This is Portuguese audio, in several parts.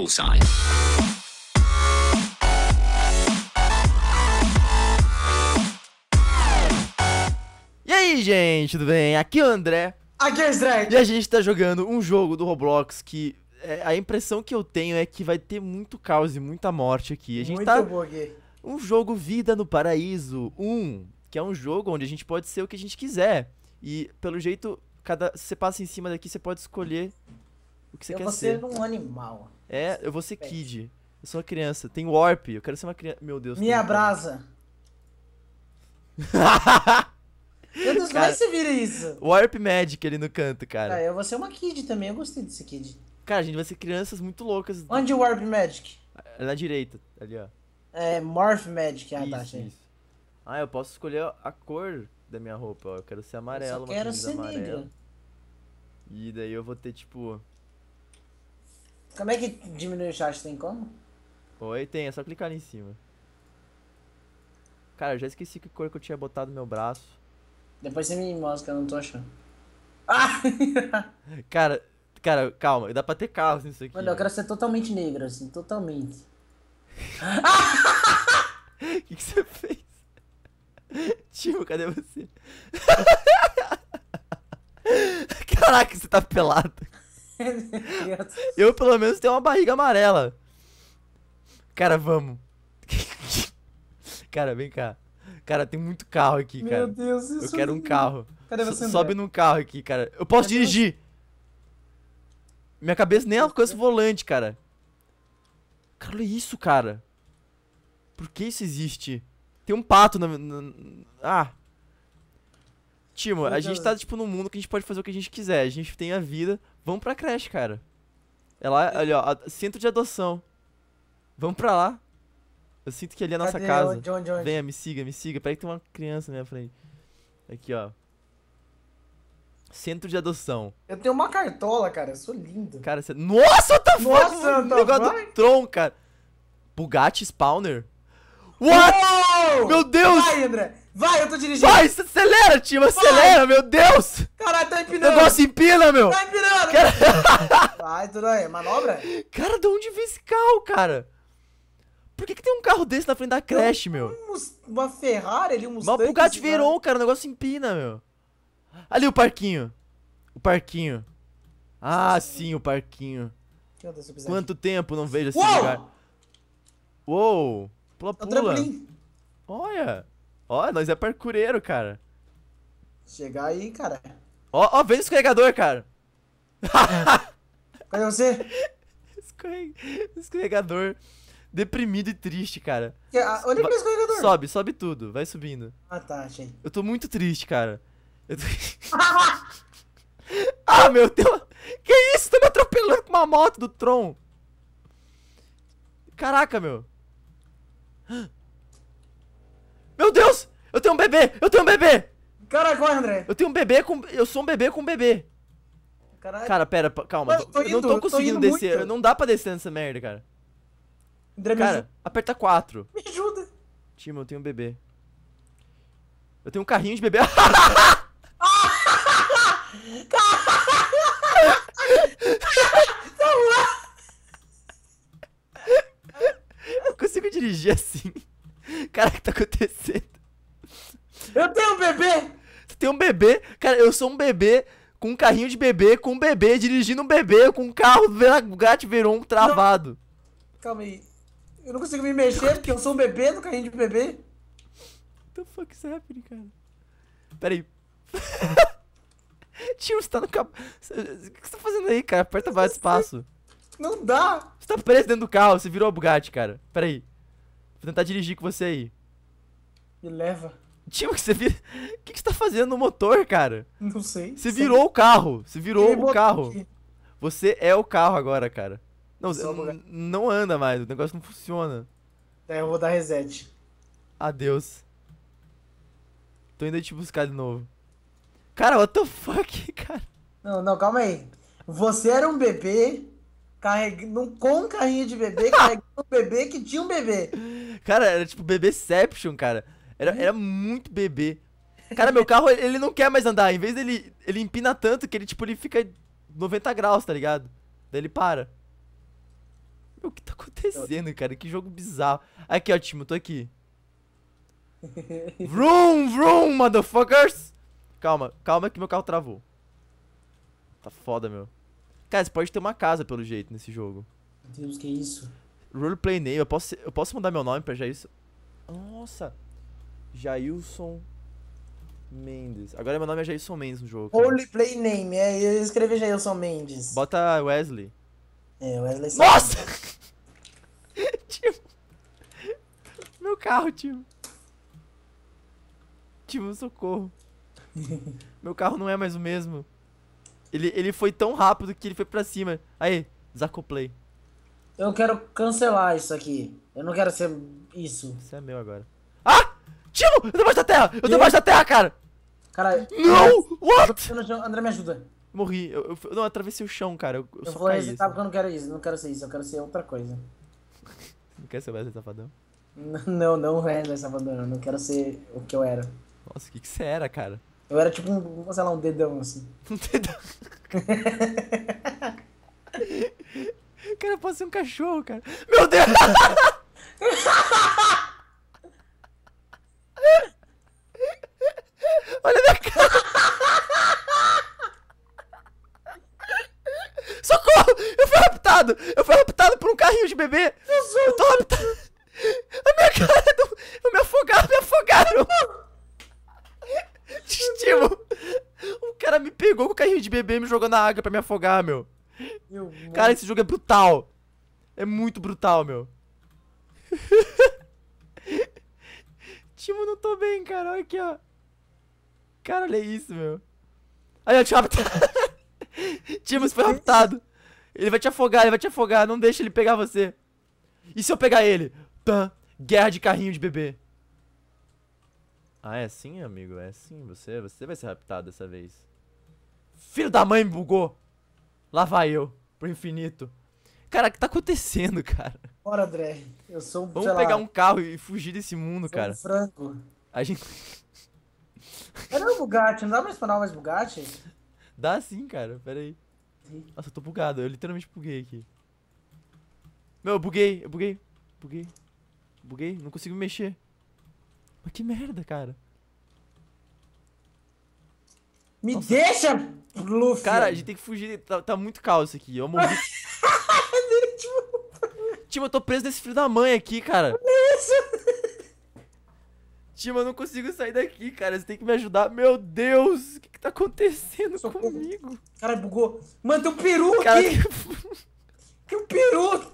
Bullseye. E aí, gente, tudo bem? Aqui é o André. Aqui é o André. E a gente tá jogando um jogo do Roblox que é, a impressão que eu tenho é que vai ter muito caos e muita morte aqui. A gente muito tá bug. um jogo Vida no Paraíso 1, um, que é um jogo onde a gente pode ser o que a gente quiser. E pelo jeito, cada se você passa em cima daqui, você pode escolher o que você eu quer ser. Eu vou ser um animal. É, eu vou ser kid. Eu sou uma criança. Tem warp. Eu quero ser uma criança. Meu Deus. Me brasa Meu Deus, é cara, que você vira isso. Warp Magic ali no canto, cara. Ah, eu vou ser uma kid também. Eu gostei desse kid. Cara, a gente vai ser crianças muito loucas. Onde o Warp Magic? É, na direita, ali, ó. É, Morph Magic. Ah, a tá, Ah, eu posso escolher a cor da minha roupa. Ó. Eu quero ser amarelo, eu só quero ser amarelo. E daí eu vou ter, tipo, como é que diminui o chat? Tem como? Oi, tem, é só clicar ali em cima. Cara, eu já esqueci que cor que eu tinha botado no meu braço. Depois você me mostra, que eu não tô achando. Ah! cara, cara, calma, dá pra ter carro nisso aqui. Mano, eu quero ser totalmente negro, assim, totalmente. O que, que você fez? Timo, cadê você? Caraca, você tá pelado eu pelo menos tenho uma barriga amarela. Cara, vamos. cara, vem cá. Cara, tem muito carro aqui, cara. Meu Deus, isso Eu quero é um carro. Cadê você? So sobe num carro aqui, cara. Eu posso Cadê dirigir. Você? Minha cabeça nem alcança é o volante, cara. Cara, olha é isso, cara. Por que isso existe? Tem um pato na. na... Ah. Timo, a gente tá, tipo, num mundo que a gente pode fazer o que a gente quiser. A gente tem a vida. Vamos pra creche, cara. É lá, olha, ó, centro de adoção. Vamos pra lá. Eu sinto que ali é a nossa Cadê? casa. Onde, onde, onde? Venha, me siga, me siga. Peraí que tem uma criança na minha frente. Aqui, ó. Centro de adoção. Eu tenho uma cartola, cara. Eu sou lindo. Cara, você... Nossa, tá foda! Tá negócio do Tron, cara. Bugatti Spawner? What? Uou! Meu Deus! Vai, André! Vai, eu tô dirigindo! Vai, acelera, tio! Acelera, vai. meu Deus! Caralho, tá empinando! O negócio empina, meu! Tá Vai, Duran, manobra? Cara, de onde vem esse carro, cara? Por que, que tem um carro desse na frente da creche, meu? Uma Ferrari ali, um Mustang. Uma Bugatti Veyron, cara, o negócio empina, meu. Ali o parquinho. O parquinho. Ah, sim, o parquinho. Quanto tempo não vejo esse Uou! lugar. Uou! Pula, pula. Olha. Olha, nós é parkureiro, cara. Chegar aí, cara. Ó, ó, vem o escorregador, cara. É. Cadê você? Escorregador. Deprimido e triste, cara. olha pra é é escorregador. Sobe, sobe tudo. Vai subindo. Ah, tá, achei. Eu tô muito triste, cara. Eu tô... ah, meu Deus. Que isso? Tô me atropelando com uma moto do Tron. Caraca, meu. Meu Deus! Eu tenho um bebê! Eu tenho um bebê! Caraca, André! Eu tenho um bebê com... Eu sou um bebê com um bebê. Caralho. Cara, pera, calma. Mas eu tô indo, eu não tô conseguindo tô descer. Muito. Não dá pra descer nessa merda, cara. André, cara, aperta 4. Me ajuda. Timo, eu tenho um bebê. Eu tenho um carrinho de bebê. eu consigo dirigir assim. Cara, o que tá acontecendo? Eu tenho um bebê! Você tem um bebê? Cara, eu sou um bebê com um carrinho de bebê, com um bebê, dirigindo um bebê, com um carro Bugatti Veyron travado. Não. Calma aí. Eu não consigo me mexer porque eu sou um bebê no carrinho de bebê. What the fuck is happening, cara? Pera aí. Tio, você tá no cap... O que você tá fazendo aí, cara? Aperta mais espaço. Não dá! Você tá preso dentro do carro, você virou a Bugatti, cara. Pera aí. Vou tentar dirigir com você aí. Me leva. Timo, que você vira... O que, você tá fazendo no motor, cara? Não sei. Você virou o carro. Você virou o carro. Aqui. Você é o carro agora, cara. Não, não anda mais, o negócio não funciona. É, eu vou dar reset. Adeus. Tô indo te buscar de novo. Cara, what the fuck, cara? Não, não, calma aí. Você era um bebê, carreg... com um carrinho de bebê, carregando um bebê que tinha um bebê. Cara, era tipo bebê Bebêception, cara. Era, era muito bebê. Cara, meu carro, ele não quer mais andar. Em vez dele. Ele empina tanto que ele, tipo, ele fica 90 graus, tá ligado? Daí ele para. Meu, o que tá acontecendo, cara? Que jogo bizarro. Aqui, ó, time, eu tô aqui. Vroom, vroom, motherfuckers! Calma, calma que meu carro travou. Tá foda, meu. Cara, você pode ter uma casa, pelo jeito, nesse jogo. Meu Deus, que isso? Roleplay name, eu posso, eu posso mudar meu nome pra já isso? Nossa! Jailson Mendes. Agora meu nome é Jailson Mendes no jogo. Cara. Holy Play Name, é, eu escrevi Jailson Mendes. Bota Wesley. É, Wesley Nossa! tipo. Meu carro, tio. Tio, socorro. meu carro não é mais o mesmo. Ele, ele foi tão rápido que ele foi pra cima. Aí, desacoplei. Eu quero cancelar isso aqui. Eu não quero ser isso. Isso é meu agora. Tio, eu tô debaixo da terra! Eu tô debaixo da terra, cara! Caralho. Não! What? André, me ajuda. Morri. Eu, eu, não, atravessei o chão, cara. Eu, eu, eu só vou caí. Assim. Tá, porque eu não quero isso. Não quero ser isso. Eu quero ser outra coisa. não quer ser o Wesley Safadão? Não, não o é Wesley Safadão. Eu não quero ser o que eu era. Nossa, o que, que você era, cara? Eu era tipo um, sei lá, um dedão, assim. Um dedão? cara, eu posso ser um cachorro, cara. Meu Deus! raptado. Eu fui raptado por um carrinho de bebê. Jesus. Eu tô raptado. A minha cara. Do... Eu me afogaram, me afogaram. Estimo. O cara me pegou com o carrinho de bebê e me jogou na água pra me afogar, meu. meu cara, esse jogo é brutal. É muito brutal, meu. Timo, não tô bem, cara. Olha aqui, ó. Cara, olha isso, meu. Aí, ó, Timo raptado. Timo foi raptado. Ele vai te afogar, ele vai te afogar. Não deixa ele pegar você. E se eu pegar ele? Tan. Guerra de carrinho de bebê. Ah, é assim, amigo? É assim. Você, você vai ser raptado dessa vez. Filho da mãe, bugou. Lá vai eu. Pro infinito. Cara, o que tá acontecendo, cara? Bora, André. Eu sou um, Vamos pegar lá, um carro e fugir desse mundo, cara. Um franco. A gente... Cadê o Bugatti. Não dá pra spawnar mais Bugatti? Dá sim, cara. Pera aí. Nossa, eu tô bugado. Eu literalmente buguei aqui. Não, eu buguei, eu buguei. Buguei. Buguei, não consigo me mexer. Mas que merda, cara. Me Nossa. deixa, Luffy! Cara, a gente tem que fugir. Tá, tá muito caos aqui. Eu morri. Tipo, Timo, eu tô preso nesse filho da mãe aqui, cara. isso! Tim, eu não consigo sair daqui, cara. Você tem que me ajudar. Meu Deus, o que, que tá acontecendo Socorro. comigo? Cara, bugou. Mano, tem um peru cara, aqui. Tem um peru.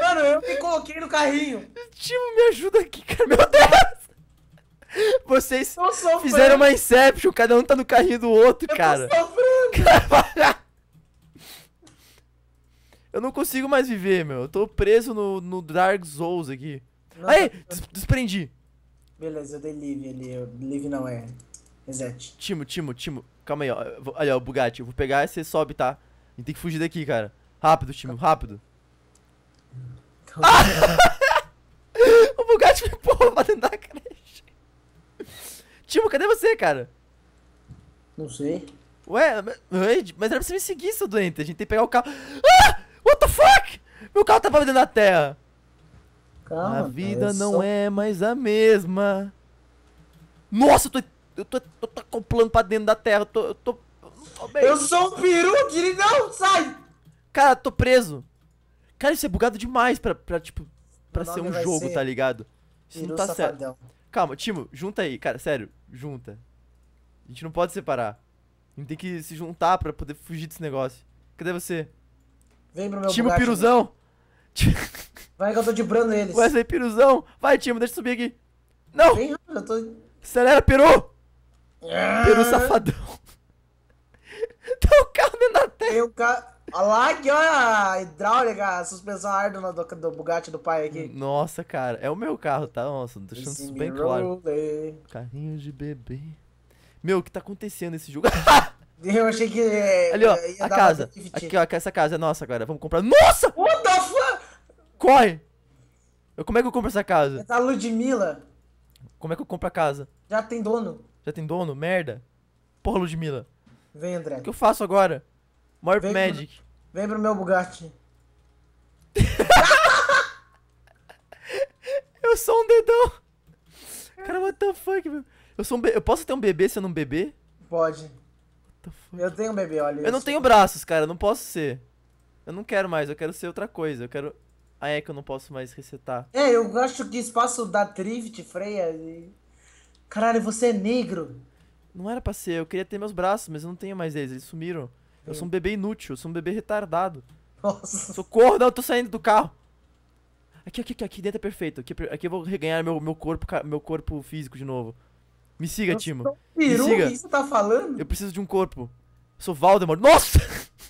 Mano, eu me coloquei no carrinho. Timo, me ajuda aqui, cara. Meu Deus. Vocês fizeram uma Inception. Cada um tá no carrinho do outro, eu cara. Eu tô sofrendo. eu não consigo mais viver, meu. Eu tô preso no, no Dark Souls aqui. Não, Aí, des desprendi. Beleza, eu dei live ali. Live não é. Reset. Timo, Timo, Timo. Calma aí, ó. Olha, ó, o Bugatti. Eu vou pegar e você sobe, tá? A gente tem que fugir daqui, cara. Rápido, Timo, rápido. Calma. Ah! o Bugatti me empurrou pra dentro da creche. Timo, cadê você, cara? Não sei. Ué, mas era pra você me seguir, seu doente. A gente tem que pegar o carro. Ah! What the fuck? Meu carro tá pra dentro da terra a vida é não só... é mais a mesma. Nossa, eu tô, eu tô, eu tô acoplando pra dentro da terra. Eu tô, eu tô, eu, tô eu sou um peru, Diri, não, sai! Cara, tô preso. Cara, isso é bugado demais pra, pra tipo, pra ser um jogo, ser tá ligado? Isso não tá safadão. certo. Calma, Timo, junta aí, cara, sério, junta. A gente não pode separar. A gente tem que se juntar pra poder fugir desse negócio. Cadê você? Vem pro meu Timo Piruzão! Né? Vai que eu tô debrando eles. Wesley Piruzão. Vai, Timo, deixa eu subir aqui. Não! Vem, eu tô... Acelera, Peru! Ah. Peru safadão. Tem o carro dentro da terra. Tem o carro... Olha lá aqui, olha a hidráulica, a suspensão árdua do, do, Bugatti do pai aqui. Nossa, cara, é o meu carro, tá? Nossa, deixando Esse isso bem claro. Carrinho de bebê. Meu, o que tá acontecendo nesse jogo? Eu achei que. É, Ali, ó, a casa. Aqui, ó, essa casa é nossa agora. Vamos comprar. Nossa! What the fuck? corre! Eu, como é que eu compro essa casa? Essa é Ludmilla. Como é que eu compro a casa? Já tem dono. Já tem dono? Merda. Porra, Ludmilla. Vem, André. O que eu faço agora? Morp Magic. Pro, vem pro meu Bugatti. eu sou um dedão. Cara, what the fuck, meu? Eu, sou um eu posso ter um bebê se eu não beber? Pode. Eu tenho um bebê, olha. Eu isso. não tenho braços, cara. Não posso ser. Eu não quero mais. Eu quero ser outra coisa. Eu quero ah, é que eu não posso mais resetar. É, eu acho que espaço da Trift, freia. E... Caralho, você é negro. Não era pra ser, eu queria ter meus braços, mas eu não tenho mais eles, eles sumiram. É. Eu sou um bebê inútil, eu sou um bebê retardado. Nossa. Socorro, não, eu tô saindo do carro. Aqui, aqui, aqui, aqui dentro é perfeito. Aqui, é aqui eu vou reganhar meu, meu, corpo, meu corpo físico de novo. Me siga, Nossa, Timo. Peru, Me siga. O que você tá falando? Eu preciso de um corpo. Eu sou Valdemar. Nossa!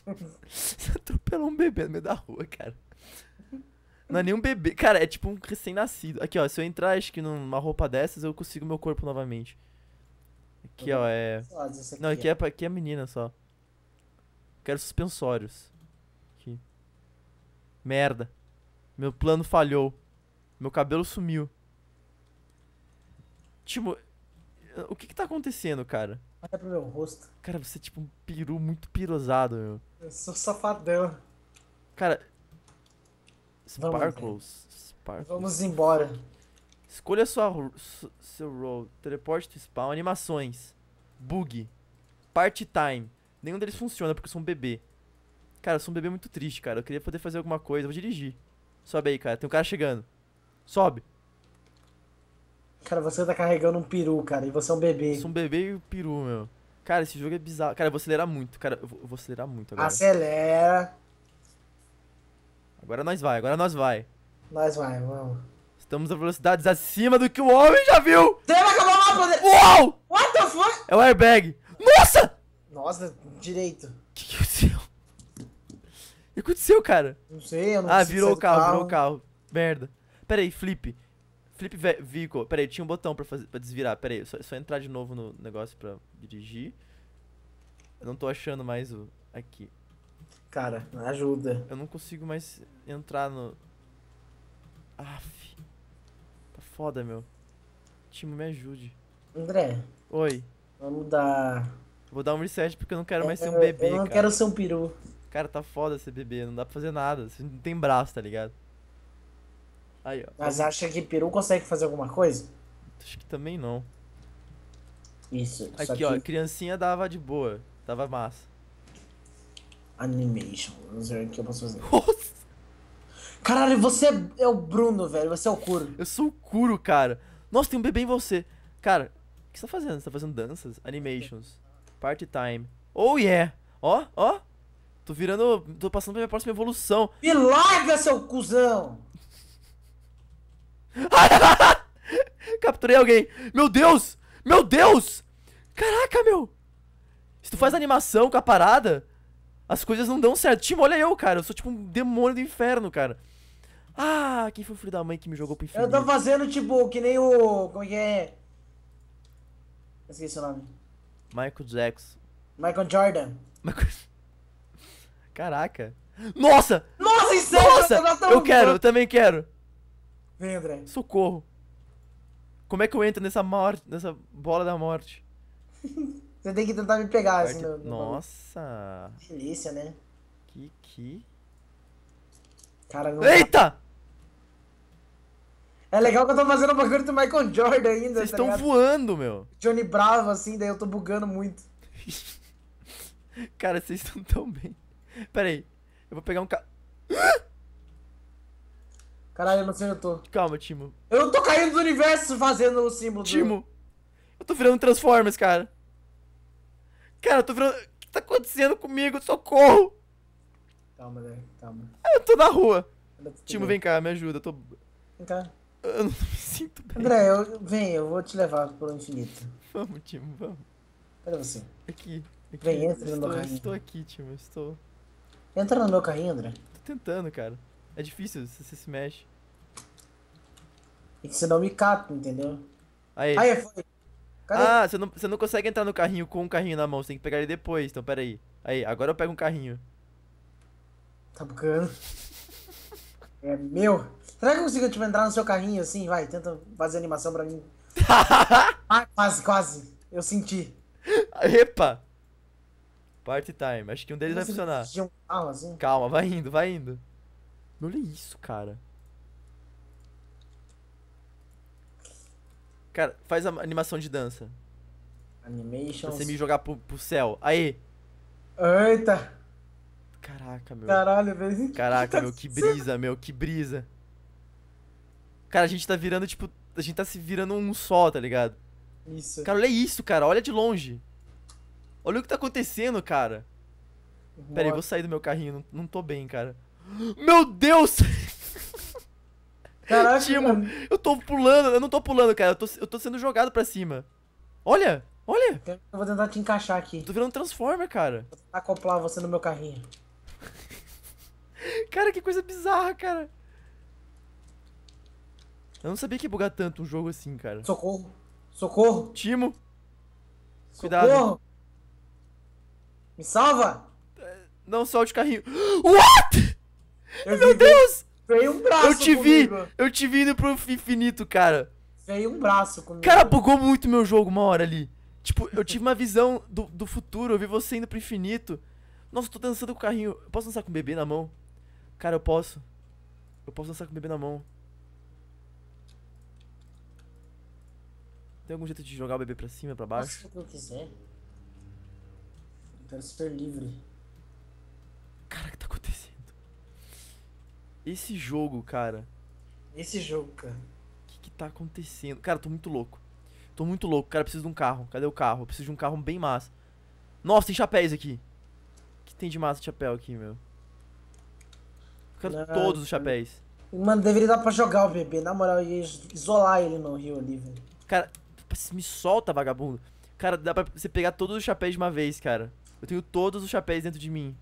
você atropelou um bebê no meio da rua, cara. Não é nenhum bebê. Cara, é tipo um recém-nascido. Aqui, ó, se eu entrar, acho que numa roupa dessas, eu consigo meu corpo novamente. Aqui, ó, é. Não, aqui é, é aqui é menina só. Quero suspensórios. Aqui. Merda. Meu plano falhou. Meu cabelo sumiu. Tipo, o que que tá acontecendo, cara? Olha pro meu rosto. Cara, você é tipo um peru muito pirosado, meu. Eu sou safadão. Cara, Sparkles. Então. Sparkles. Vamos embora. Escolha sua, seu role. Teleporte to spawn. Animações. Bug. part time. Nenhum deles funciona porque eu sou um bebê. Cara, eu sou um bebê muito triste, cara. Eu queria poder fazer alguma coisa. Eu vou dirigir. Sobe aí, cara. Tem um cara chegando. Sobe. Cara, você tá carregando um peru, cara. E você é um bebê. Eu sou um bebê e um peru, meu. Cara, esse jogo é bizarro. Cara, eu vou acelerar muito. Cara, eu vou acelerar muito agora. Acelera. Agora nós vai, agora nós vai. Nós vai, vamos. Estamos a velocidades acima do que o homem já viu! Deve acabar lá, mapa Uau! Uou! What the fuck? É o airbag! Nossa! Nossa, direito. O que, que aconteceu? O que aconteceu, cara? Não sei, eu não ah, sei. Ah, virou é o carro, carro, virou o carro. Merda. Pera aí, flip. Flip ve vehicle. Pera aí, tinha um botão pra, fazer, pra desvirar. Pera aí, só, só entrar de novo no negócio pra dirigir. Eu não tô achando mais o... Aqui. Cara, ajuda. Eu não consigo mais entrar no. Aff. Tá foda, meu. Timo, me ajude. André. Oi. Vamos dar. Vou dar um reset porque eu não quero é, mais eu, ser um bebê. Eu não cara. quero ser um peru. Cara, tá foda ser bebê, não dá pra fazer nada. Você não tem braço, tá ligado? Aí, ó. Mas acha que peru consegue fazer alguma coisa? Acho que também não. Isso. Aqui, que... ó, criancinha dava de boa. Tava massa. Animation. Vamos ver o que eu posso fazer. Nossa. Caralho, você é o Bruno, velho. Você é o Kuro. Eu sou o Kuro, cara. Nossa, tem um bebê em você. Cara, o que você tá fazendo? Você tá fazendo danças? Animations. Party time. Oh yeah! Ó, ó. Tô virando. Tô passando pra minha próxima evolução. Me larga, seu cuzão! Capturei alguém! Meu Deus! Meu Deus! Caraca, meu! Se tu faz animação com a parada, as coisas não dão certo. Tipo, olha eu, cara. Eu sou tipo um demônio do inferno, cara. Ah, quem foi o filho da mãe que me jogou pro inferno? Eu tô fazendo, tipo, que nem o. Como é que é? Esqueci o nome. Michael Jackson. Michael Jordan. Michael... Caraca. Nossa! Nossa, isso é Nossa! Eu, eu quero, eu também quero. Vem, André. Socorro. Como é que eu entro nessa morte, nessa bola da morte? Você tem que tentar me pegar, assim. No, no Nossa! Delícia, né? Que que. Cara, não... Eita! É legal que eu tô fazendo uma bagulho do Michael Jordan ainda. Vocês estão tá voando, meu. Johnny Bravo, assim, daí eu tô bugando muito. Cara, vocês estão tão bem. Pera aí, eu vou pegar um ca. Caralho, eu não sei onde eu tô. Calma, Timo. Eu não tô caindo do universo fazendo o símbolo Timo, do... eu tô virando Transformers, cara. Cara, eu tô virando. O que tá acontecendo comigo? Socorro! Calma, né? Calma. Eu tô na rua. Timo, vem cá, me ajuda. Eu tô. Vem cá. Eu não me sinto bem. André, eu... vem, eu vou te levar pro infinito. Vamos, Timo, vamos. Cadê você? Aqui. aqui. Vem, entra estou, no meu carrinho. Estou aqui, Timo, estou. Entra no meu carrinho, André. Tô tentando, cara. É difícil, você se mexe. E é que você não me capta, entendeu? Aí. Aí foi. Pera ah, você não, você não consegue entrar no carrinho com um carrinho na mão, você tem que pegar ele depois, então pera aí. Aí, agora eu pego um carrinho. Tá bugando. É meu. Será que eu consigo tipo, entrar no seu carrinho assim? Vai, tenta fazer animação pra mim. ah, quase, quase. Eu senti. Epa! Party time. Acho que um deles Mas vai funcionar. Um carro, assim. Calma, vai indo, vai indo. Olha isso, cara. Cara, faz a animação de dança. Animation. Você me jogar pro, pro céu. Aí! Eita! Caraca, meu. Caralho, velho. Caraca, tá meu, que brisa, meu, que brisa. Cara, a gente tá virando, tipo, a gente tá se virando um só, tá ligado? Isso. Cara, olha isso, cara, olha de longe. Olha o que tá acontecendo, cara. Pera aí, vou sair do meu carrinho, não, não tô bem, cara. Meu Deus! Caraca, Timo, mano. eu tô pulando, eu não tô pulando, cara. Eu tô, eu tô sendo jogado pra cima. Olha, olha. Eu vou tentar te encaixar aqui. Tô virando um Transformer, cara. Vou tentar acoplar você no meu carrinho. cara, que coisa bizarra, cara. Eu não sabia que ia bugar tanto um jogo assim, cara. Socorro. Socorro. Timo. Cuidado. Socorro. Me salva. É, não solte o carrinho. What? Eu Meu Deus! Veio um braço Eu te comigo. vi, eu te vi indo pro infinito, cara. Veio um braço comigo. Cara, bugou muito meu jogo uma hora ali. Tipo, eu tive uma visão do, do futuro, eu vi você indo pro infinito. Nossa, eu tô dançando com o carrinho. Eu posso dançar com o bebê na mão? Cara, eu posso. Eu posso dançar com o bebê na mão. Tem algum jeito de jogar o bebê pra cima, pra baixo? Posso o que eu quiser. Eu quero ser livre. Esse jogo, cara. Esse jogo, cara. O que, que tá acontecendo? Cara, eu tô muito louco. Tô muito louco, cara. Preciso de um carro. Cadê o carro? Eu preciso de um carro bem massa. Nossa, tem chapéus aqui. O que tem de massa de chapéu aqui, meu? Eu quero Não, todos os chapéus. Mano, deveria dar pra jogar o bebê. Na moral, eu ia isolar ele no Rio ali, velho. Cara, me solta, vagabundo. Cara, dá pra você pegar todos os chapéus de uma vez, cara. Eu tenho todos os chapéus dentro de mim.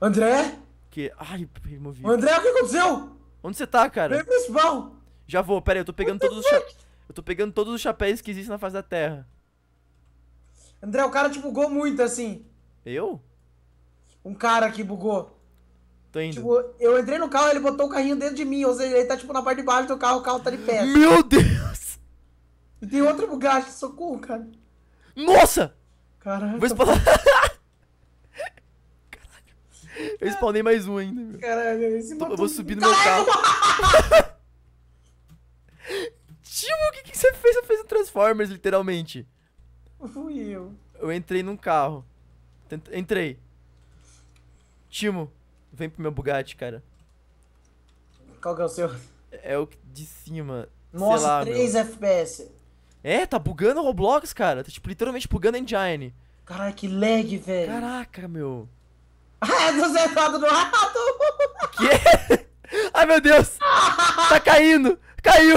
André? porque. Ai, removi. André, o que aconteceu? Onde você tá, cara? Vem principal! Já vou, pera aí, eu tô pegando todos os chapéus. Eu tô pegando todos os chapéus que existem na face da Terra. André, o cara te bugou muito, assim. Eu? Um cara que bugou. Tô indo. Tipo, eu entrei no carro, ele botou o carrinho dentro de mim, ou seja, ele tá, tipo, na parte de baixo do carro, o carro tá de pé. Meu Deus! E tem outro bugacho, socorro, cara. Nossa! Caramba. Vou explodir. Eu spawnei mais um ainda, meu. Caralho, é esse Eu vou subir no meu carro. Tio, o que, que você fez? Você fez o Transformers, literalmente. Fui eu. Eu entrei num carro. Entrei. Timo, vem pro meu Bugatti, cara. Qual que é o seu? É o de cima. Nossa, 3 FPS. É, tá bugando o Roblox, cara. Tá, tipo, literalmente bugando a engine. Caralho, que lag, velho. Caraca, meu. Rato, sentado no rato! Que? Ai meu Deus! Tá caindo! Caiu!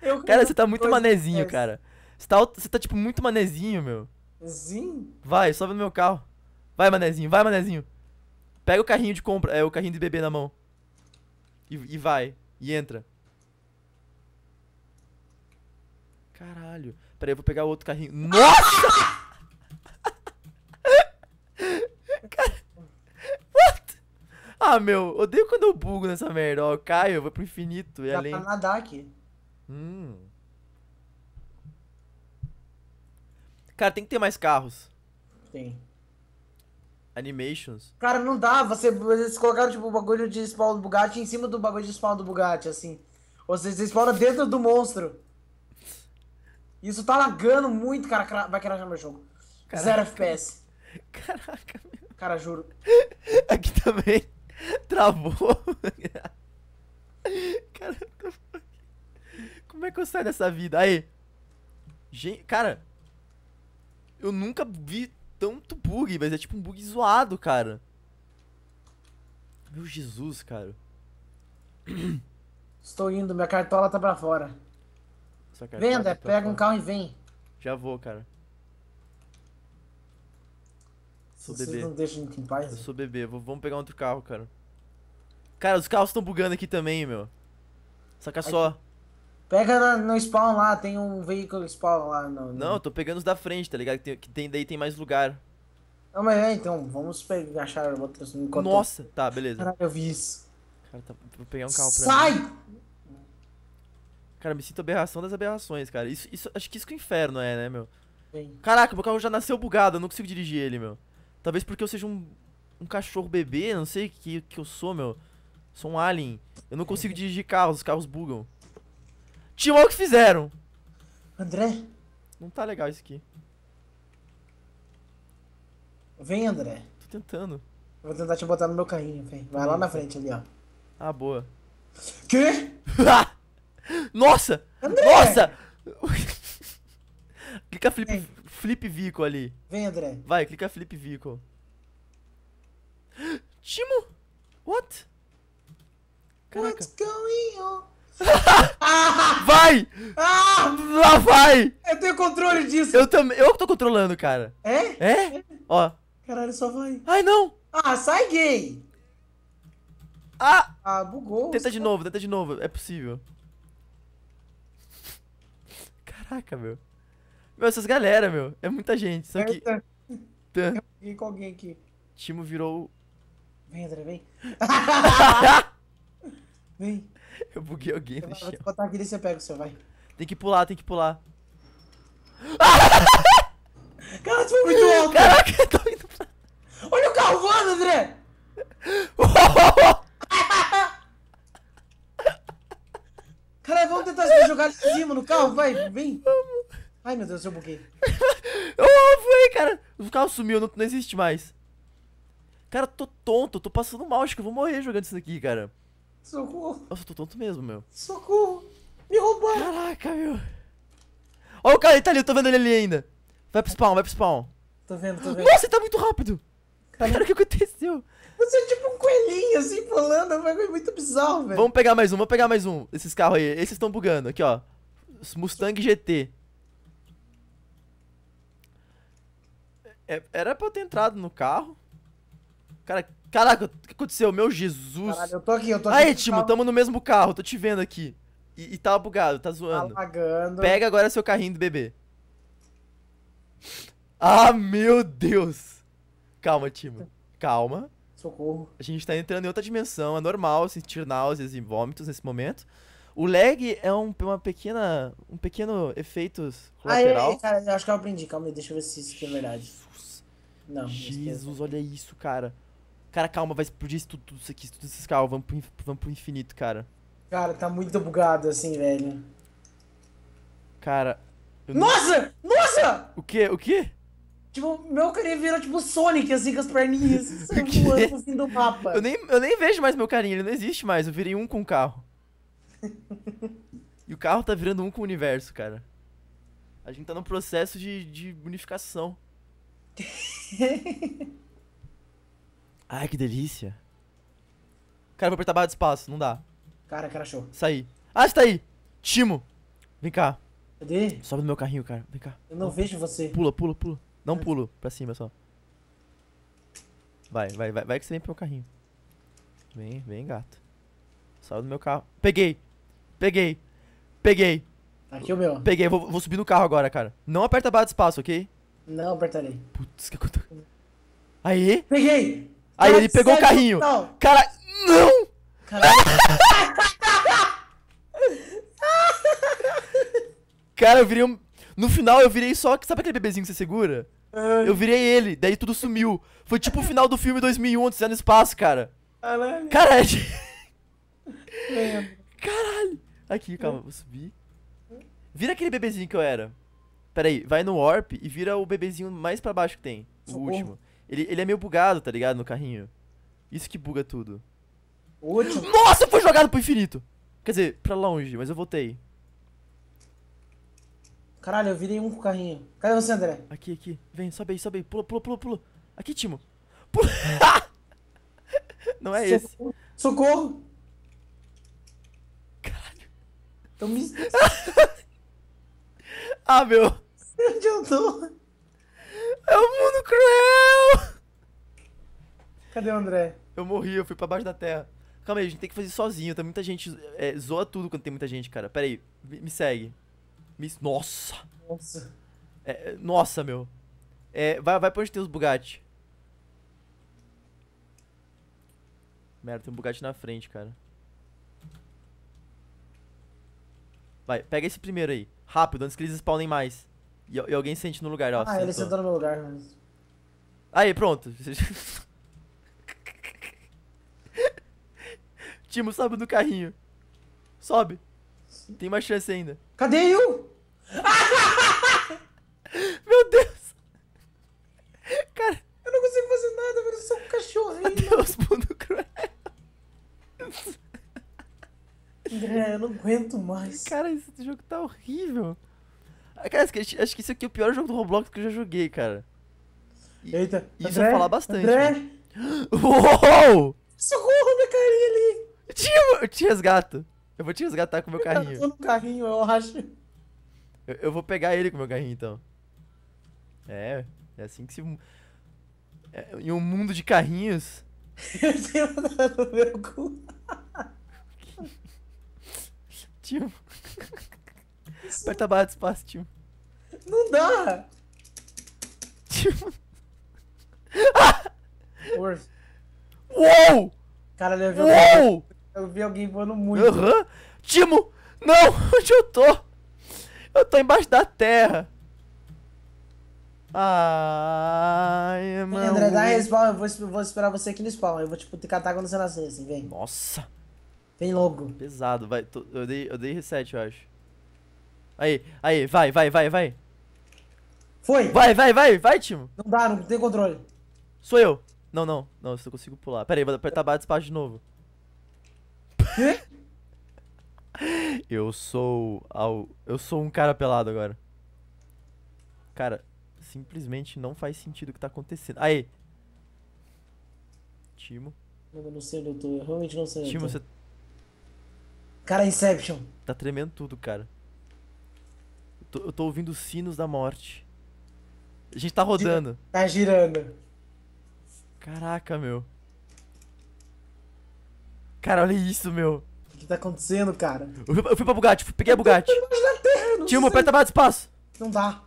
Eu cara, você tá muito manezinho, cara. Você tá, você tá tipo muito manezinho, meu. Sim? Vai, sobe no meu carro. Vai, manezinho, vai, manezinho. Pega o carrinho de compra, é o carrinho de bebê na mão. E, e vai, e entra. Caralho. Peraí, eu vou pegar outro carrinho. Nossa! Ah, meu, odeio quando eu bugo nessa merda. Ó, eu caio, eu vou pro infinito e Dá além. pra nadar aqui. Hum. Cara, tem que ter mais carros. Tem. Animations. Cara, não dá. Você, vocês colocaram, tipo, o bagulho de spawn do Bugatti em cima do bagulho de spawn do Bugatti, assim. Ou seja, você spawna dentro do monstro. Isso tá lagando muito, cara. Vai crashar meu jogo. Caraca. Zero FPS. Caraca, meu. Cara, juro. Aqui também. Travou. cara, é como é que eu saio dessa vida? Aí. Gente, cara. Eu nunca vi tanto bug, mas é tipo um bug zoado, cara. Meu Jesus, cara. Estou indo, minha cartola tá pra fora. Venda, tá pra pega fora. um carro e vem. Já vou, cara. Sou Vocês bebê. não deixam em paz? Eu sou bebê. Vou, vamos pegar outro carro, cara. Cara, os carros estão bugando aqui também, meu. Saca é aqui. só. Pega na, no spawn lá, tem um veículo spawn lá. No, Não, eu tô pegando os da frente, tá ligado? Que, tem, que tem, daí tem mais lugar. Não, mas é, então, vamos pegar, achar outros. Enquanto... Nossa, tá, beleza. Caralho, eu vi isso. Cara, tá, vou pegar um carro pra Sai! Mim. Cara, me sinto aberração das aberrações, cara. Isso, isso, acho que isso que o inferno é, né, meu? Sim. Caraca, meu carro já nasceu bugado, eu não consigo dirigir ele, meu. Talvez porque eu seja um, um cachorro bebê, não sei o que, que eu sou, meu. Sou um alien. Eu não consigo dirigir carros, os carros bugam. Tinha o que fizeram. André? Não tá legal isso aqui. Vem, André. Tô tentando. vou tentar te botar no meu carrinho, vem. Vai lá na frente ali, ó. Ah, boa. Quê? Nossa! André! Nossa! Clica flip. Vem. Flip Vico ali. Vem, André. Vai, clica Flip Vico. Timo? What? Caraca. What's going on? vai! Ah! Lá vai! Eu tenho controle disso. Eu também. Eu que tô controlando, cara. É? É? é. Ó. Caralho, só vai. Ai, não! Ah, sai gay! Ah! Ah, bugou. Tenta de novo, tenta de novo. É possível. Caraca, meu. Meu, essas galera, meu. É muita gente. Só que. Tá. Eu fiquei com alguém aqui. Timo virou. Vem, André, vem. vem. Eu buguei alguém no chão. Vou botar aqui, deixa eu pego o seu, vai. Tem que pular, tem que pular. Cara, tu foi muito alto! Caraca, eu tô indo pra... Olha o carro voando, André! Caralho, vamos tentar jogar de cima no carro, vai, vem! Vamos! Ai, meu Deus, eu buguei. eu fui, cara. O carro sumiu, não, não existe mais. Cara, tô tonto, tô passando mal, acho que eu vou morrer jogando isso aqui, cara. Socorro. Nossa, eu tô tonto mesmo, meu. Socorro. Me roubaram. Caraca, meu. Olha o cara, ele tá ali, eu tô vendo ele ali ainda. Vai pro spawn, vai pro spawn. Tô vendo, tô vendo. Nossa, ele tá muito rápido. Cara, cara o que aconteceu? Você é tipo um coelhinho, assim, pulando, é muito bizarro, velho. Vamos pegar mais um, vamos pegar mais um. Esses carros aí, esses estão bugando, aqui, ó. Mustang GT. É, era pra eu ter entrado no carro. Cara, caraca, o que aconteceu? Meu Jesus. Caralho, eu tô aqui, eu tô aqui. Aí, Timo, tamo no mesmo carro, tô te vendo aqui. E, e tá bugado, tá zoando. Tá lagando. Pega agora seu carrinho do bebê. Ah, meu Deus! Calma, Timo. Calma. Socorro. A gente tá entrando em outra dimensão. É normal sentir náuseas e vômitos nesse momento. O lag é um, uma pequena, um pequeno efeito colateral. Ah, é, cara, acho que eu aprendi. Calma aí, deixa eu ver se isso aqui é verdade. Não, Jesus, olha isso, cara. Cara, calma, vai explodir isso tudo, tudo isso aqui, tudo isso, calma, vamos pro, vamos pro infinito, cara. Cara, tá muito bugado assim, velho. Cara. Nossa! Não... Nossa! O quê? O quê? Tipo, meu carinha virou tipo Sonic, assim, com as perninhas assim, voando assim do mapa. Eu nem, eu nem vejo mais meu carinha, ele não existe mais. Eu virei um com o carro. e o carro tá virando um com o universo, cara. A gente tá num processo de, de unificação. Ai, que delícia. Cara, vou apertar barra de espaço, não dá. Cara, cara show. Saí. Ah, você tá aí. Timo. Vem cá. Cadê? Sobe no meu carrinho, cara. Vem cá. Eu não vejo você. Pula, pula, pula. Não é. pulo. Pra cima só. Vai, vai, vai. Vai que você vem pro meu carrinho. Vem, vem, gato. Sobe no meu carro. Peguei. Peguei. Peguei. Aqui é o meu. Peguei. Vou, vou subir no carro agora, cara. Não aperta a barra de espaço, ok? Não, apertarei. Putz, que aconteceu? Aí. Peguei! Aí ele pegou o carrinho. Não. Cara, não! Caralho. Cara, eu virei um... No final eu virei só. Sabe aquele bebezinho que você segura? Ai. Eu virei ele, daí tudo sumiu. Foi tipo o final do filme 2001, Odisseia no Espaço, cara. Caralho. Caralho. Caralho. Aqui, calma, vou subir. Vira aquele bebezinho que eu era. Peraí, vai no Warp e vira o bebezinho mais para baixo que tem. O último. Ele, ele é meio bugado, tá ligado? No carrinho. Isso que buga tudo. Último. Nossa, eu fui jogado pro infinito! Quer dizer, pra longe, mas eu voltei. Caralho, eu virei um com o carrinho. Cadê você, André? Aqui, aqui. Vem, sobe aí, sobe aí. Pula, pula, pula, pula. Aqui, Timo. Pula. Não é Socorro. esse. Socorro! Caralho. Tô me... Ah, meu. Onde eu tô? É o um mundo cruel! Cadê o André? Eu morri, eu fui pra baixo da terra. Calma aí, a gente tem que fazer sozinho. Tem tá? muita gente. É, zoa tudo quando tem muita gente, cara. Pera aí, me segue. Me... Nossa! Nossa. É, é, nossa, meu. É, vai, vai pra onde tem os Bugatti. Merda, tem um Bugatti na frente, cara. Vai, pega esse primeiro aí. Rápido, antes que eles spawnem mais. E, e alguém sente no lugar, ó. Ah, sentou. ele sentou no meu lugar mesmo. Aí, pronto. Timo, sobe no carrinho. Sobe. Tem mais chance ainda. Cadê eu? aguento mais. Cara, esse jogo tá horrível. Ah, cara, acho que esse aqui é o pior jogo do Roblox que eu já joguei, cara. E, Eita, isso André, falar bastante. André! Né? Uou! Socorro, minha carinha ali! Eu te, eu te resgato. Eu vou te resgatar com o meu carrinho. Eu tô no carrinho, eu acho. Eu, eu, vou pegar ele com o meu carrinho, então. É, é assim que se... É, em um mundo de carrinhos... eu tenho no meu cu espaço-tempo. Aperta a barra espaço Timo. Não dá! Timo. ah! Uou! Cara, eu vi, Uou! eu vi alguém voando muito. Aham! Uhum. Timo! Não! Onde eu tô? Eu tô embaixo da terra! Ai, mano. André, dá respawn, eu vou, vou, esperar você aqui no spawn. Eu vou, tipo, te catar quando você nascer, assim, vem. Nossa! Vem logo. Pesado, vai. Tô, eu, dei, eu dei reset, eu acho. Aí, aí, vai, vai, vai, vai. Foi! Vai, vai, vai, vai, Timo! Não dá, não tem controle. Sou eu. Não, não, não, eu só consigo pular. Pera aí, vou apertar barra de espaço de novo. Quê? eu sou. Ao, eu sou um cara pelado agora. Cara, simplesmente não faz sentido o que tá acontecendo. Aí! Timo. Não, eu não sei, doutor. Eu realmente não sei. Timo, doutor. Tô... Cara, Inception. Tá tremendo tudo, cara. Eu tô, eu tô ouvindo os sinos da morte. A gente tá rodando. Tá girando. Caraca, meu. Cara, olha isso, meu. O que tá acontecendo, cara? Eu fui, eu fui pra Bugatti, fui, peguei a Bugatti. Terra, Tinha uma aperta barra de espaço. Não dá.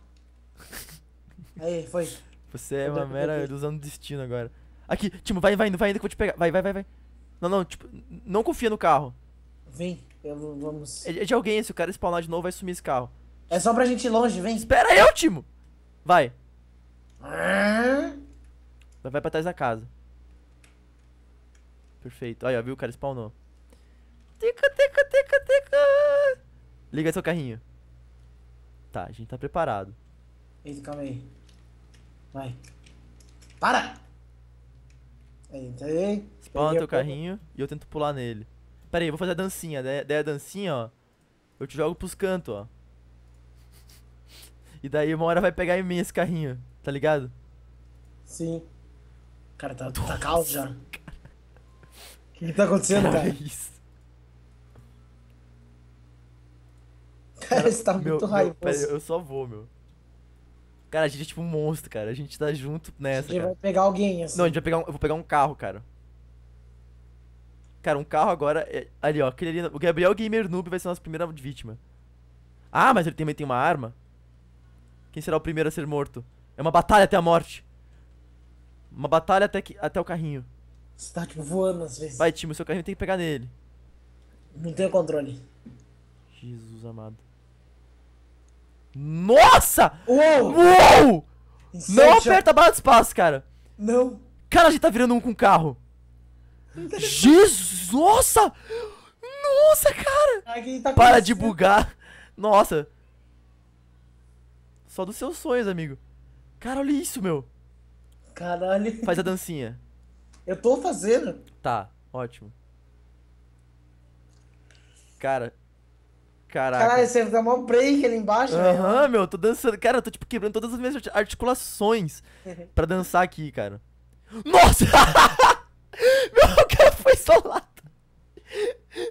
Aí, foi. Você é uma mera ilusão do destino agora. Aqui, Timo, vai, vai indo, vai indo que eu vou te pegar. Vai, vai, vai, vai. Não, não, tipo, não confia no carro. Vem, eu, vamos. É, é de alguém, se o cara spawnar de novo, vai sumir esse carro. É só pra gente ir longe, vem. Espera eu, Timo! Vai. Ah. Vai pra trás da casa. Perfeito. olha viu? O cara spawnou. Tica, tica, tica, tica. Liga seu carrinho. Tá, a gente tá preparado. Eita, calma aí. Vai. Para! Aí, entrei. teu carrinho e eu tento pular nele. Pera aí, vou fazer a dancinha. Daí, a dancinha, ó. Eu te jogo pros cantos, ó. E daí uma hora vai pegar em mim esse carrinho, tá ligado? Sim. Cara, tá, tá Nossa, tá já. O que, que tá acontecendo, cara? É cara, cara você tá meu, muito raivoso. Pera, eu só vou, meu. Cara, a gente é tipo um monstro, cara. A gente tá junto nessa. A gente cara. vai pegar alguém, assim. Não, a gente vai pegar um, eu vou pegar um carro, cara. Cara, um carro agora. É... Ali, ó. Aquele ali, o Gabriel Gamer Noob vai ser a nossa primeira vítima. Ah, mas ele também tem uma arma. Quem será o primeiro a ser morto? É uma batalha até a morte. Uma batalha até, que, até o carrinho. Você tá tipo voando às vezes. Vai, time o seu carrinho tem que pegar nele. Não tenho controle. Jesus amado. Nossa! Uou! Uou! Não aperta a barra de espaço, cara. Não. Cara, a gente tá virando um com o carro. Jesus! Nossa! Nossa, cara! Tá Para de bugar! Nossa! Só dos seus sonhos, amigo. Cara, olha isso, meu. Caralho. Faz a dancinha. Eu tô fazendo. Tá, ótimo. Cara. Caraca. Caralho, você dá mó break ali embaixo, né? Aham, uhum, meu, tô dançando. Cara, eu tô tipo quebrando todas as minhas articulações pra dançar aqui, cara. Nossa! Meu, cara foi solado.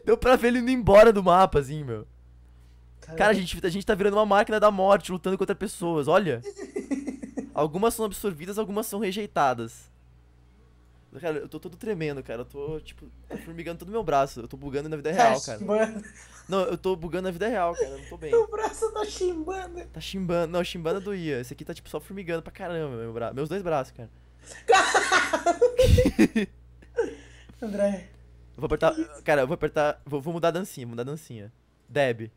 Deu pra ver ele indo embora do mapa, assim, meu. Caramba. Cara, a gente, a gente tá virando uma máquina da morte lutando contra pessoas, olha. algumas são absorvidas, algumas são rejeitadas. Cara, eu tô todo tremendo, cara. Eu tô, tipo, formigando todo meu braço. Eu tô bugando na vida tá real, cara. Chimbando. Não, eu tô bugando na vida real, cara. Eu não tô bem. Meu braço tá chimbando. Tá chimbando. Não, chimbando é doía. Esse aqui tá, tipo, só formigando pra caramba, meu bra... meus dois braços, cara. André. Vou apertar. Cara, eu vou apertar. Vou, vou mudar a dancinha, mudar a dancinha. Deb.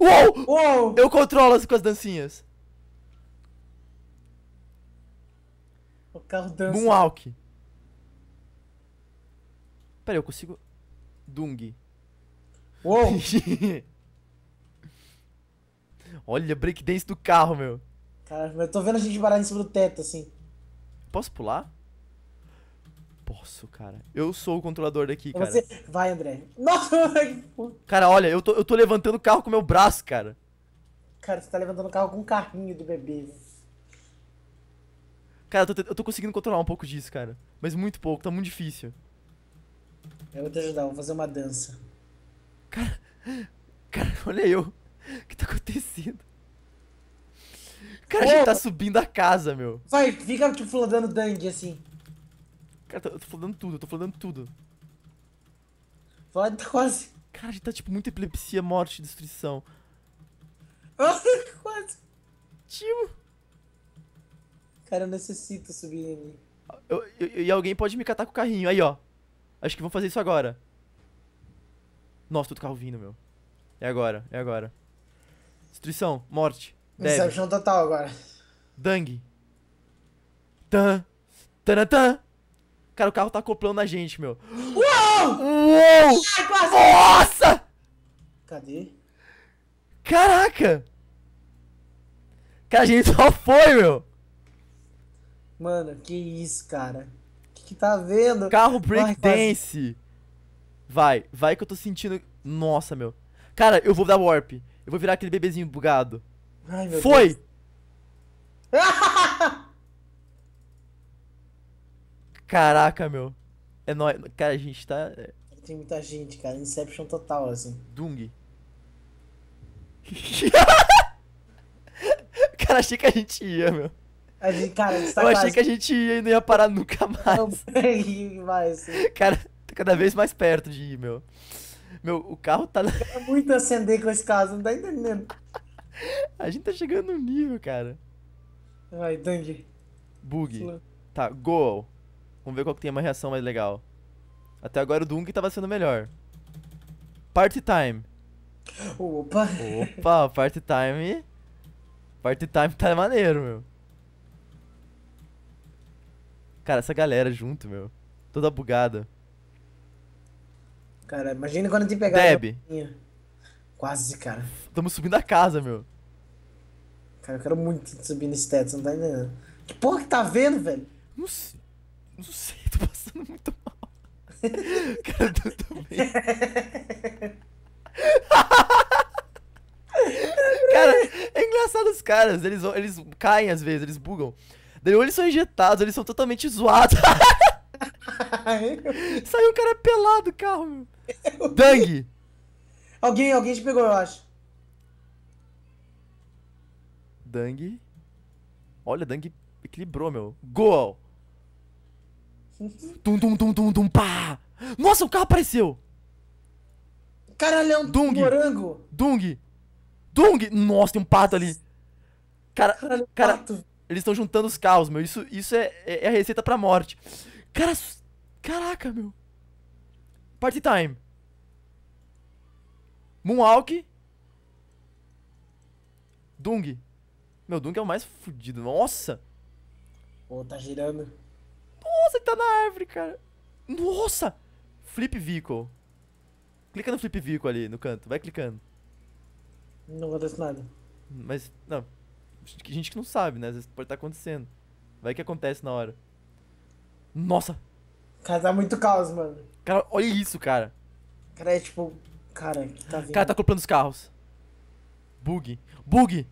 Uou! Uou! Eu controlo as, com as dancinhas. O carro dança. Moonwalk. Pera, eu consigo. Dung. Uou! Olha, breakdance do carro, meu. Cara, eu tô vendo a gente parar em cima do teto, assim. Posso pular? posso, cara. Eu sou o controlador daqui, cara. Você... Vai, André. Nossa, Cara, olha, eu tô, eu tô levantando o carro com meu braço, cara. Cara, você tá levantando o carro com um carrinho do bebê. Cara, eu tô, eu tô conseguindo controlar um pouco disso, cara. Mas muito pouco, tá muito difícil. Eu vou te ajudar, vou fazer uma dança. Cara, cara, olha eu. O que tá acontecendo? Cara, a gente tá subindo a casa, meu. Vai, fica tipo, flodando dangue assim. Cara, tá, eu tô falando tudo, eu tô falando tudo. Vai, tá quase. Cara, a gente tá tipo muito epilepsia, morte, destruição. Tá quase. Tio. Cara, eu necessito subir ele. Eu, e alguém pode me catar com o carrinho. Aí, ó. Acho que vão fazer isso agora. Nossa, todo carro vindo, meu. É agora, é agora. Destruição, morte. Inception total agora. Dang. Tan. Tanatã. Tan. Cara, o carro tá acoplando a gente, meu. Uou! Uou! Ai, quase... Nossa! Cadê? Caraca! Cara, a gente só foi, meu! Mano, que isso, cara? O que, que tá vendo? Carro breakdance! Vai, vai que eu tô sentindo. Nossa, meu. Cara, eu vou dar warp. Eu vou virar aquele bebezinho bugado. Ai, meu foi! Deus. Caraca, meu. É nóis. Cara, a gente tá. É. Tem muita gente, cara. Inception total, assim. Dung. cara, achei que a gente ia, meu. A gente, cara, a gente tá Eu quase... achei que a gente ia e não ia parar nunca mais. Não, mais. Assim. Cara, tá cada vez mais perto de ir, meu. Meu, o carro tá. É muito acender com esse caso, não tá entendendo. a gente tá chegando no nível, cara. Vai Dung. Bug. Tá, Goal. Vamos ver qual que tem uma reação mais legal. Até agora o Dung tava sendo melhor. Party time. Opa! Opa, party time. Party time tá maneiro, meu. Cara, essa galera junto, meu. Toda bugada. Cara, imagina quando te pegar. Deb. Quase, cara. Tamo subindo a casa, meu. Cara, eu quero muito subir nesse teto, você não tá entendendo. Que porra que tá vendo, velho? Não sei. Não sei, tô passando muito mal. Cara, tô, tô bem. cara, é engraçado os caras. Eles, eles caem às vezes, eles bugam. Daí ou eles são injetados, eles são totalmente zoados. Saiu um cara pelado do carro, meu. Eu... Dang! Alguém, alguém te pegou, eu acho. Dang. Olha, Dang equilibrou, meu. Goal! tum, tum, tum, tum, tum, pá! Nossa, o carro apareceu! Caralho, é um Dung. morango! Dung! Dung! Nossa, tem um pato ali! Cara, Caralho, é cara pato. eles estão juntando os carros, meu. Isso, isso é, é, é a receita pra morte. Cara, caraca, meu. Party time. Moonwalk. Dung. Meu, Dung é o mais fudido. Nossa. Pô, tá girando. Nossa, ele tá na árvore, cara. Nossa! Flip Vehicle. Clica no Flip Vehicle ali, no canto. Vai clicando. Não acontece nada. Mas, não. Gente que não sabe, né? Às vezes pode estar tá acontecendo. Vai que acontece na hora. Nossa! Cara, tá muito caos, mano. Cara, olha isso, cara. Cara, é tipo... Cara, que tá vindo? Cara, tá acoplando os carros. Bug. Bug!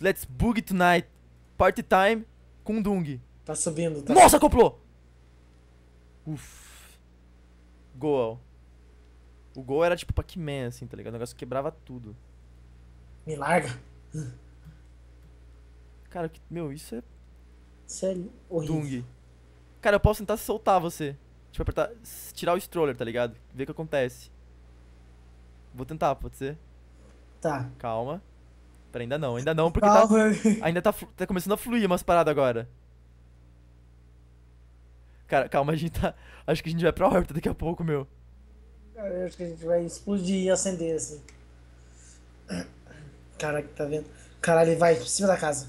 Let's bug tonight. Party time com Dung. Tá subindo, tá? Nossa, acoplou! Uff. Gol. O gol era tipo Pac-Man, assim, tá ligado? O negócio quebrava tudo. Me larga. Cara, que, meu, isso é. Isso é horrível. Dung. Cara, eu posso tentar soltar você. Tipo, apertar. Tirar o stroller, tá ligado? Ver o que acontece. Vou tentar, pode ser? Tá. Calma. Pera, ainda não, ainda não, porque tá Calma. tá, ainda tá, tá começando a fluir umas paradas agora. Cara, calma, a gente tá. Acho que a gente vai pra órbita daqui a pouco, meu. Cara, eu acho que a gente vai explodir e acender, assim. Caraca, tá vendo? Caralho, ele vai pra cima da casa.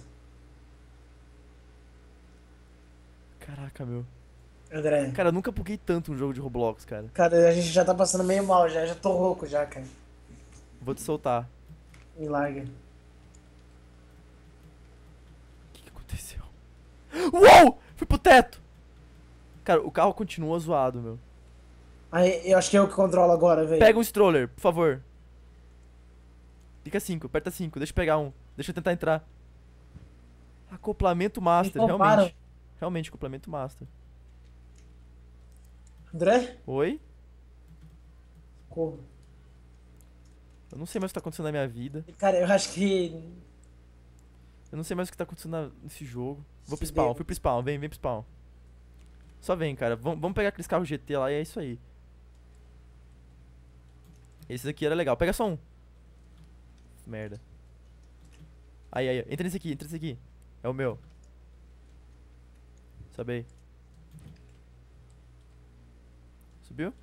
Caraca, meu. André. Cara, eu nunca buguei tanto um jogo de Roblox, cara. Cara, a gente já tá passando meio mal, já, já tô rouco já, cara. Vou te soltar. Me larga. O que, que aconteceu? Uou! Fui pro teto! Cara, o carro continua zoado, meu. Aí, eu acho que é eu que controlo agora, velho. Pega um stroller, por favor. Fica 5, aperta 5, deixa eu pegar um. Deixa eu tentar entrar. Acoplamento master, realmente. Realmente, acoplamento master. André? Oi? Como? Eu não sei mais o que tá acontecendo na minha vida. Cara, eu acho que. Eu não sei mais o que tá acontecendo nesse jogo. Vou Se pro spawn, deu. fui pro spawn, vem, vem pro spawn. Só vem, cara. vamos pegar aqueles carros GT lá e é isso aí. Esse daqui era legal. Pega só um. Merda. Aí, aí. Entra nesse aqui, entra nesse aqui. É o meu. Sabe aí. Subiu?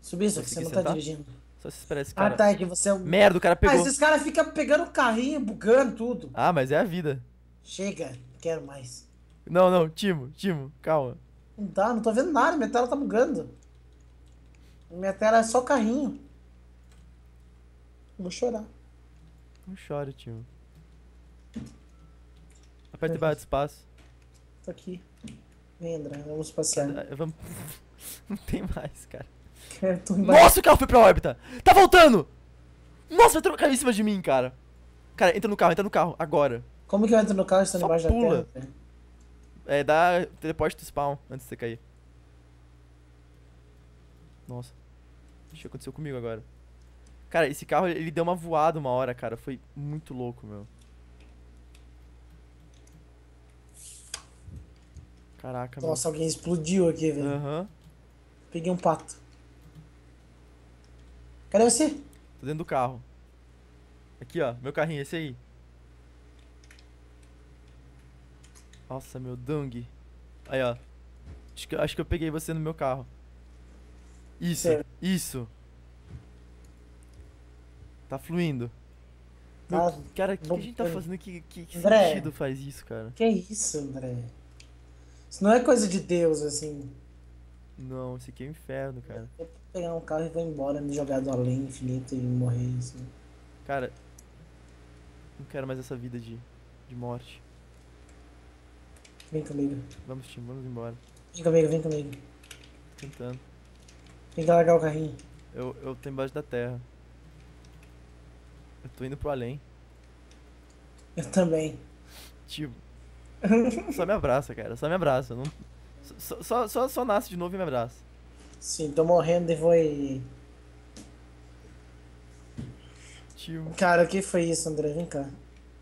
Subiu, só que você não tá sentar? tá dirigindo. Só se espera esse ah, cara. Ah, tá, é que você é um... Merda, o cara ah, pegou. Mas esses caras ficam pegando o carrinho, bugando tudo. Ah, mas é a vida. Chega, quero mais. Não, não, Timo, Timo, calma. Não tá, não tô vendo nada, minha tela tá bugando. Minha tela é só carrinho. Vou chorar. Não chore, tio. Aperta tá e de espaço. Tô aqui. Vem, André, ah, vamos passar. Vamos... Não tem mais, cara. Nossa, é, o carro foi pra órbita! Tá voltando! Nossa, vai cair em cima de mim, cara. Cara, entra no carro, entra no carro, agora. Como que eu entro no carro e tá Só embaixo pula. da terra? É, dá teleporte do spawn antes de você cair. Nossa. o que aconteceu comigo agora. Cara, esse carro, ele deu uma voada uma hora, cara. Foi muito louco, meu. Caraca, Nossa, meu. alguém explodiu aqui, velho. Aham. Uhum. Peguei um pato. Cadê você? Tô dentro do carro. Aqui, ó. Meu carrinho, esse aí. Nossa, meu Dung. Aí, ó. Acho que, acho que eu peguei você no meu carro. Isso, é. isso. Tá fluindo. Meu, ah, cara, o que, que, a gente tá fazendo? Que, que, que André, sentido faz isso, cara? Que isso, André? Isso não é coisa de Deus, assim. Não, isso aqui é um inferno, cara. Eu vou pegar um carro e vou embora, me jogar do além infinito e morrer, assim. Cara, não quero mais essa vida de, de morte. Vem comigo. Vamos, Tim, vamos embora. Vem comigo, vem comigo. Tô tentando. vem que largar o carrinho. Eu, eu tô embaixo da terra. Eu tô indo pro além. Eu também. Tipo. só me abraça, cara. Só me abraça. Não... Só, só, só, só nasce de novo e me abraça. Sim, tô morrendo e foi Tio. Cara, o que foi isso, André? Vem cá.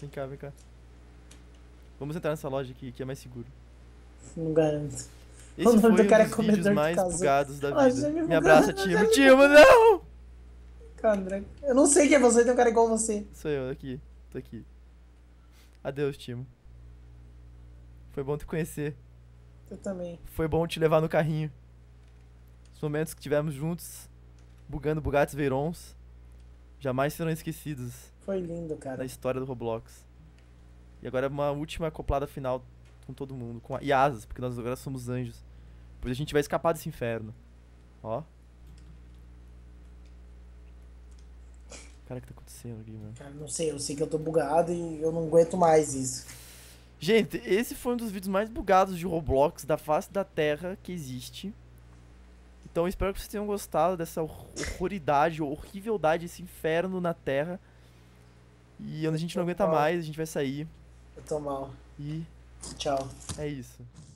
Vem cá, vem cá. Vamos entrar nessa loja aqui, que é mais seguro. Não garanto. Esse o nome foi do cara um dos é vídeos mais bugados da vida. me, abraça, Timo. Timo, não! Cara, eu não sei quem é você, tem um cara igual você. Sou eu, aqui. Tô aqui. Adeus, Timo. Foi bom te conhecer. Eu também. Foi bom te levar no carrinho. Os momentos que tivemos juntos, bugando Bugatti Veirons, jamais serão esquecidos. Foi lindo, cara. Na história do Roblox. E agora é uma última acoplada final com todo mundo. Com a... E asas, porque nós agora somos anjos. Pois a gente vai escapar desse inferno. Ó. Cara, o que tá acontecendo aqui, mano? Cara, não sei, eu sei que eu tô bugado e eu não aguento mais isso. Gente, esse foi um dos vídeos mais bugados de Roblox da face da Terra que existe. Então espero que vocês tenham gostado dessa horroridade, horriveldade, esse inferno na Terra. E a gente não aguenta mais, a gente vai sair. Eu tô mal. E. Tchau. É isso.